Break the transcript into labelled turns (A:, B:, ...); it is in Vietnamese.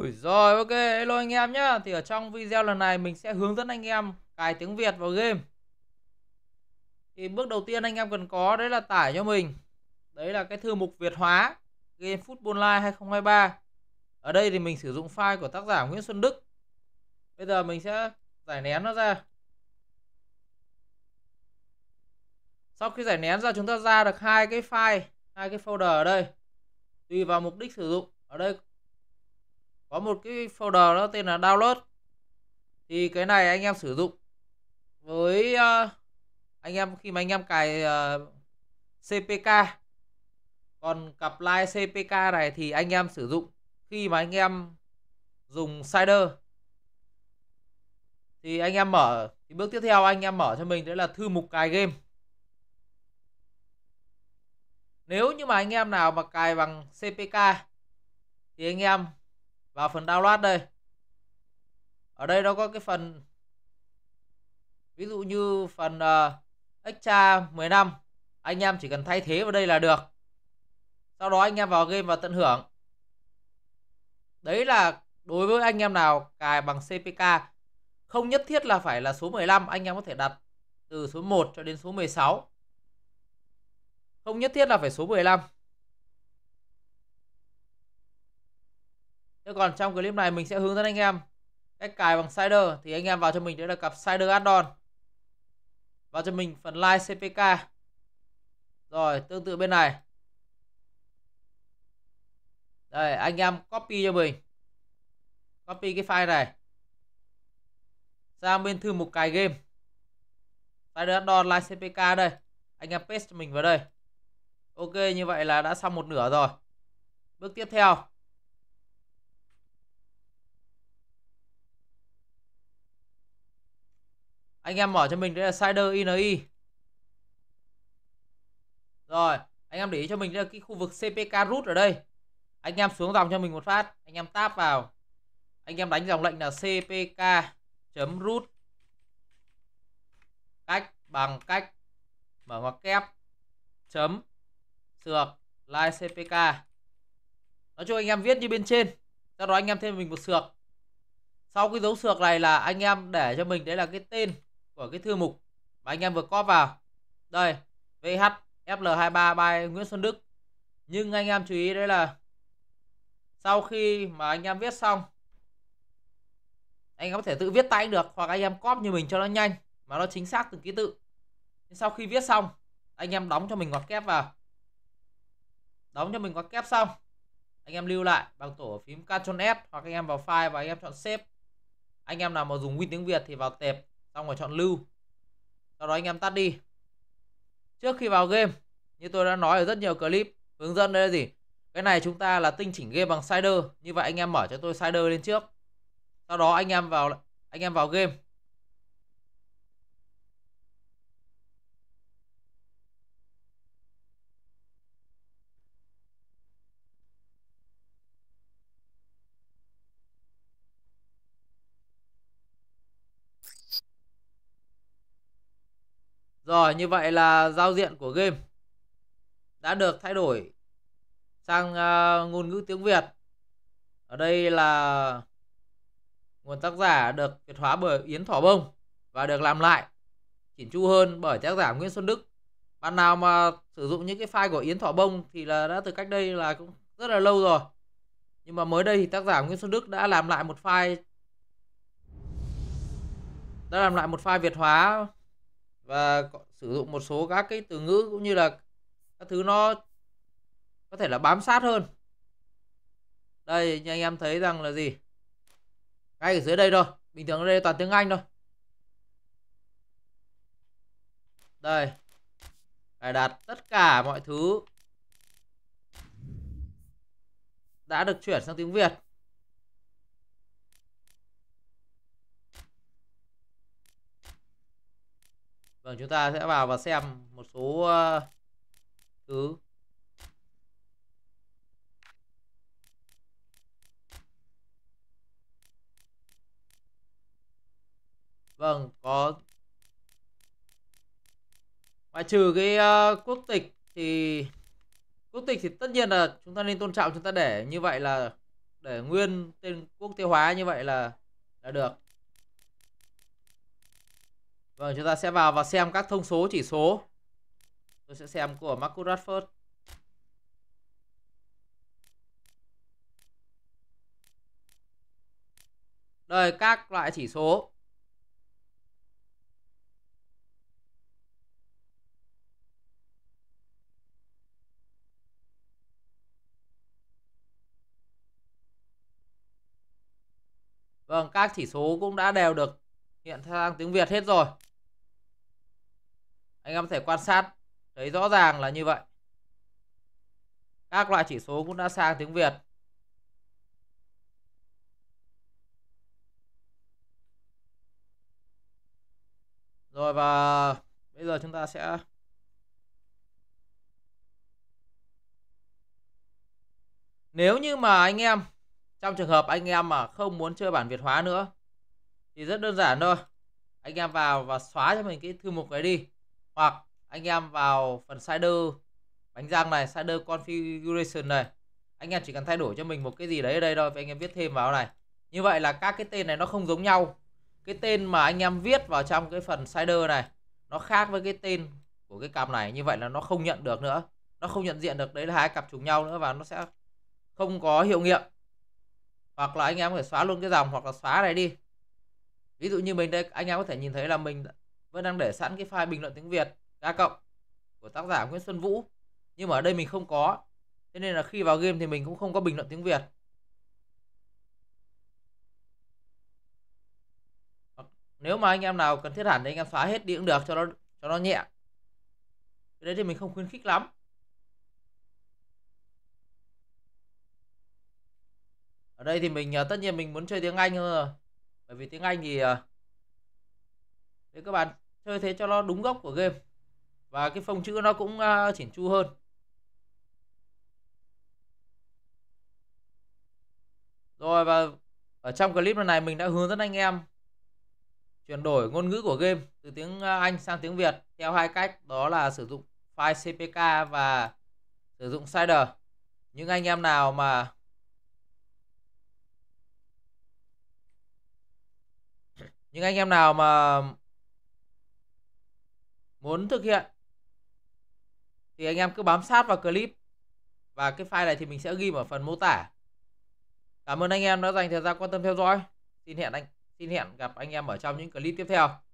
A: Ui rồi ok, hello anh em nhá. Thì ở trong video lần này mình sẽ hướng dẫn anh em cài tiếng Việt vào game. Thì bước đầu tiên anh em cần có đấy là tải cho mình. Đấy là cái thư mục Việt hóa game Football Live 2023. Ở đây thì mình sử dụng file của tác giả Nguyễn Xuân Đức. Bây giờ mình sẽ giải nén nó ra. Sau khi giải nén ra chúng ta ra được hai cái file, hai cái folder ở đây. Tùy vào mục đích sử dụng. Ở đây có một cái folder đó tên là download thì cái này anh em sử dụng với uh, anh em khi mà anh em cài uh, ờ, CPK còn cặp line CPK này thì anh em sử dụng khi mà anh em dùng Cider thì anh em mở thì bước tiếp theo anh em mở cho mình đấy là thư mục cài game nếu như mà anh em nào mà cài bằng CPK thì anh em vào phần download đây ở đây nó có cái phần ví dụ như phần uh, extra 15 anh em chỉ cần thay thế vào đây là được sau đó anh em vào game và tận hưởng đấy là đối với anh em nào cài bằng CPK không nhất thiết là phải là số 15 anh em có thể đặt từ số 1 cho đến số 16 không nhất thiết là phải số 15 thế còn trong clip này mình sẽ hướng dẫn anh em cách cài bằng Sider thì anh em vào cho mình đây là cặp Sider add-on vào cho mình phần Live CPK rồi tương tự bên này đây anh em copy cho mình copy cái file này sang bên thư mục cài game Spider add-on Live CPK đây anh em paste cho mình vào đây ok như vậy là đã xong một nửa rồi bước tiếp theo anh em mở cho mình đây là Sider INI rồi anh em để ý cho mình đây là cái khu vực CPK root ở đây anh em xuống dòng cho mình một phát anh em tap vào anh em đánh dòng lệnh là cpk chấm root cách bằng cách mở ngoặc kép chấm sược like cpk nói chung anh em viết như bên trên sau đó anh em thêm mình một sược sau cái dấu sược này là anh em để cho mình đấy là cái tên của cái thư mục mà anh em vừa có vào đây VH FL23 by Nguyễn Xuân Đức nhưng anh em chú ý đấy là sau khi mà anh em viết xong anh em có thể tự viết tay được hoặc anh em copy như mình cho nó nhanh mà nó chính xác từng ký tự nhưng sau khi viết xong anh em đóng cho mình ngoặc kép vào đóng cho mình ngoặc kép xong anh em lưu lại bằng tổ phím Ctrl S hoặc anh em vào file và anh em chọn save anh em nào mà dùng Win tiếng Việt thì vào tệp xong rồi chọn lưu sau đó anh em tắt đi trước khi vào game như tôi đã nói ở rất nhiều clip hướng dẫn đây là gì cái này chúng ta là tinh chỉnh game bằng slider như vậy anh em mở cho tôi slider lên trước sau đó anh em vào anh em vào game Rồi như vậy là giao diện của game đã được thay đổi sang à, ngôn ngữ tiếng Việt. Ở đây là nguồn tác giả được việt hóa bởi Yến Thỏ Bông và được làm lại chỉnh chu hơn bởi tác giả Nguyễn Xuân Đức. Bạn nào mà sử dụng những cái file của Yến Thỏ Bông thì là đã từ cách đây là cũng rất là lâu rồi. Nhưng mà mới đây thì tác giả Nguyễn Xuân Đức đã làm lại một file đã làm lại một file Việt hóa và sử dụng một số các cái từ ngữ cũng như là các thứ nó có thể là bám sát hơn đây như anh em thấy rằng là gì ngay ở dưới đây thôi bình thường ở đây toàn tiếng anh thôi đây cài đặt tất cả mọi thứ đã được chuyển sang tiếng việt Vâng, chúng ta sẽ vào và xem một số ờ, thứ. Vâng, có ngoại trừ cái ờ, quốc tịch thì quốc tịch thì tất nhiên là chúng ta nên tôn trọng chúng ta để như vậy là để nguyên tên quốc tế hóa như vậy là là được. Vâng, chúng ta sẽ vào và xem các thông số chỉ số. Tôi sẽ xem của Marcus Rashford. Đây, các loại chỉ số. Vâng, các chỉ số cũng đã đều được hiện sang tiếng Việt hết rồi anh em có thể quan sát thấy rõ ràng là như vậy các loại chỉ số cũng đã sang tiếng Việt rồi và bây giờ chúng ta sẽ nếu như mà anh em trong trường hợp anh em mà không muốn chơi bản Việt hóa nữa thì rất đơn giản thôi anh em vào và xóa cho mình cái thư mục này đi hoặc anh em vào phần slider bánh răng này slider configuration này anh em chỉ cần thay đổi cho mình một cái gì đấy ở đây thôi anh em viết thêm vào này như vậy là các cái tên này nó không giống nhau cái tên mà anh em viết vào trong cái phần slider này nó khác với cái tên của cái cặp này như vậy là nó không nhận được nữa nó không nhận diện được đấy là hai cặp trùng nhau nữa và nó sẽ không có hiệu nghiệm hoặc là anh em phải xóa luôn cái dòng hoặc là xóa này đi ví dụ như mình đây anh em có thể nhìn thấy là mình vẫn đang để sẵn cái file bình luận tiếng Việt ga cộng của tác giả Nguyễn Xuân Vũ. Nhưng mà ở đây mình không có. Thế nên là khi vào game thì mình cũng không có bình luận tiếng Việt. Nếu mà anh em nào cần thiết hẳn thì anh em xóa hết đi cũng được cho nó cho nó nhẹ. Cái đấy thì mình không khuyến khích lắm. Ở đây thì mình à, tất nhiên mình muốn chơi tiếng Anh hơn rồi. Bởi vì tiếng Anh thì à, để các bạn chơi thế cho nó đúng gốc của game và cái phông chữ nó cũng uh, à, chỉnh chu hơn rồi và ở trong clip này mình đã hướng dẫn anh em chuyển đổi ngôn ngữ của game từ tiếng à, Anh sang tiếng Việt theo hai cách đó là sử dụng file CPK và sử dụng slider những anh em nào mà những anh em nào mà muốn thực hiện thì anh em cứ bám sát vào clip và cái file này thì mình sẽ ghi ở phần mô tả. Cảm ơn anh em đã dành thời gian quan tâm theo dõi. Xin hẹn anh xin hẹn gặp anh em ở trong những clip tiếp theo.